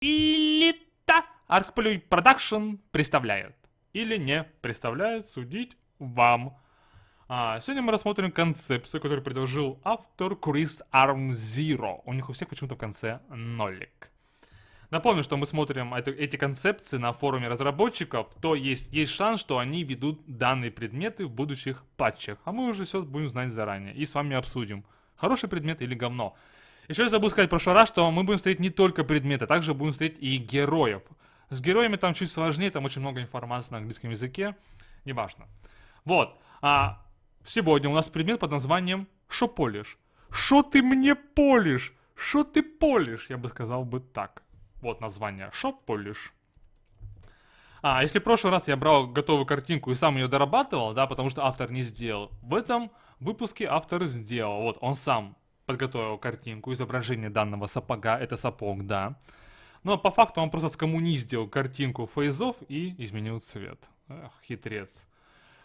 Или-то Аркплюй Продакшн представляет. Или не представляет, судить вам. А, сегодня мы рассмотрим концепцию, которую предложил автор Крис Arm Zero. У них у всех почему-то в конце нолик. Напомню, что мы смотрим это, эти концепции на форуме разработчиков, то есть, есть шанс, что они ведут данные предметы в будущих патчах. А мы уже все будем знать заранее и с вами обсудим, хороший предмет или говно. Еще я забыл сказать в прошлый раз, что мы будем встретить не только предметы, а также будем встретить и героев. С героями там чуть сложнее, там очень много информации на английском языке. Неважно. Вот. А сегодня у нас предмет под названием «Шо полишь?». «Шо ты мне полишь? Шо ты полишь?» Я бы сказал бы так. Вот название «Шо полишь?». А, если в прошлый раз я брал готовую картинку и сам ее дорабатывал, да, потому что автор не сделал, в этом выпуске автор сделал. Вот, он сам подготовил картинку, изображение данного сапога, это сапог, да. Но ну, а по факту он просто скоммуниздил картинку фейзов и изменил цвет. Эх, хитрец.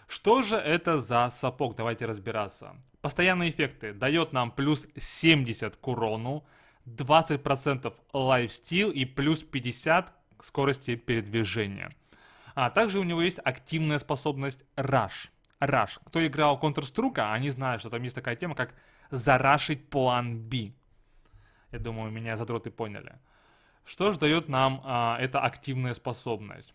Что же это за сапог? Давайте разбираться. Постоянные эффекты. Дает нам плюс 70 к урону, 20% лайфстил и плюс 50 к скорости передвижения. А также у него есть активная способность Rush. Rush. Кто играл Counter-Strike, они знают, что там есть такая тема, как зарашить план Б. Я думаю, меня задроты поняли. Что же дает нам а, эта активная способность?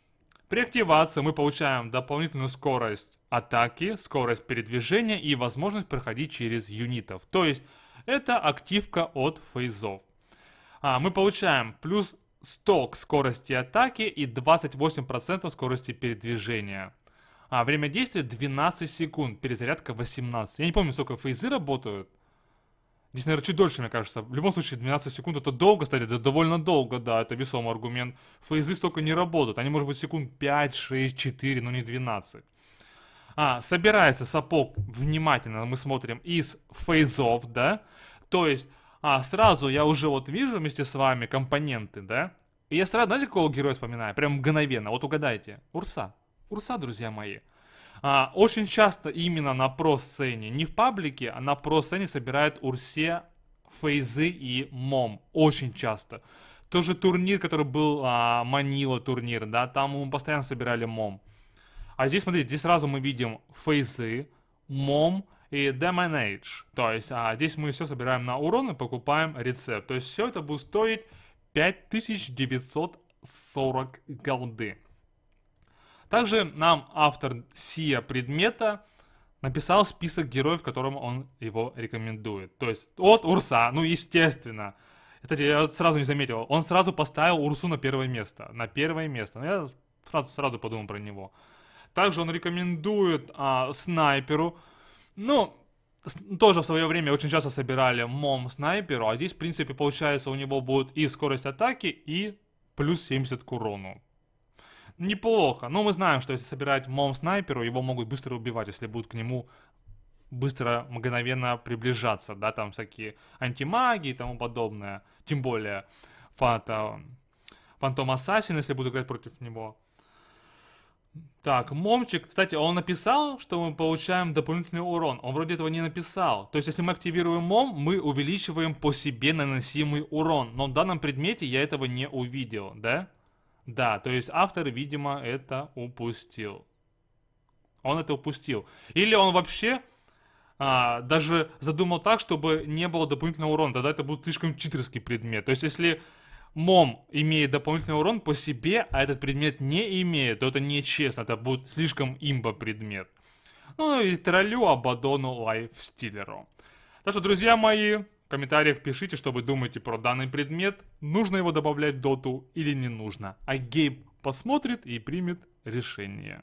При активации мы получаем дополнительную скорость атаки, скорость передвижения и возможность проходить через юнитов. То есть это активка от фейзов. А, мы получаем плюс 100 к скорости атаки и 28% скорости передвижения. А время действия 12 секунд, перезарядка 18. Я не помню, сколько фейзы работают. Здесь, наверное, чуть дольше, мне кажется. В любом случае, 12 секунд это долго, кстати, это довольно долго, да, это весомый аргумент. Фейзы столько не работают, они, может быть, секунд 5, 6, 4, но не 12. А, собирается сапог, внимательно мы смотрим, из фейзов, да, то есть, а, сразу я уже вот вижу вместе с вами компоненты, да, и я сразу, знаете, какого героя вспоминаю? Прям мгновенно, вот угадайте, Урса. Урса, друзья мои. А, очень часто именно на про-сцене, не в паблике, а на про-сцене собирают Урсе, Фейзы и Мом. Очень часто. Тоже турнир, который был а, Манила турнир, да, там мы постоянно собирали Мом. А здесь, смотрите, здесь сразу мы видим Фейзы, Мом и Damage. То есть, а, здесь мы все собираем на урон и покупаем рецепт. То есть, все это будет стоить 5940 голды. Также нам автор сия предмета написал список героев, которым он его рекомендует. То есть от Урса, ну естественно. это я сразу не заметил, он сразу поставил Урсу на первое место. На первое место. Но ну, я сразу, сразу подумал про него. Также он рекомендует а, снайперу. Ну, тоже в свое время очень часто собирали мом снайперу, а здесь, в принципе, получается, у него будет и скорость атаки, и плюс 70 к урону неплохо. Но мы знаем, что если собирать мом снайперу, его могут быстро убивать, если будут к нему быстро, мгновенно приближаться, да, там всякие антимаги и тому подобное. Тем более фата, Фантом Ассасин, если будут играть против него. Так, Момчик, кстати, он написал, что мы получаем дополнительный урон. Он вроде этого не написал. То есть, если мы активируем Мом, мы увеличиваем по себе наносимый урон. Но в данном предмете я этого не увидел, да? Да, то есть автор, видимо, это упустил. Он это упустил. Или он вообще а, даже задумал так, чтобы не было дополнительного урона. Тогда это будет слишком читерский предмет. То есть если мом имеет дополнительный урон по себе, а этот предмет не имеет, то это нечестно. Это будет слишком имба предмет. Ну и троллю Абадону Лайфстиллеру. Так что, друзья мои, в комментариях пишите, что вы думаете про данный предмет, нужно его добавлять в доту или не нужно. А Гейб посмотрит и примет решение.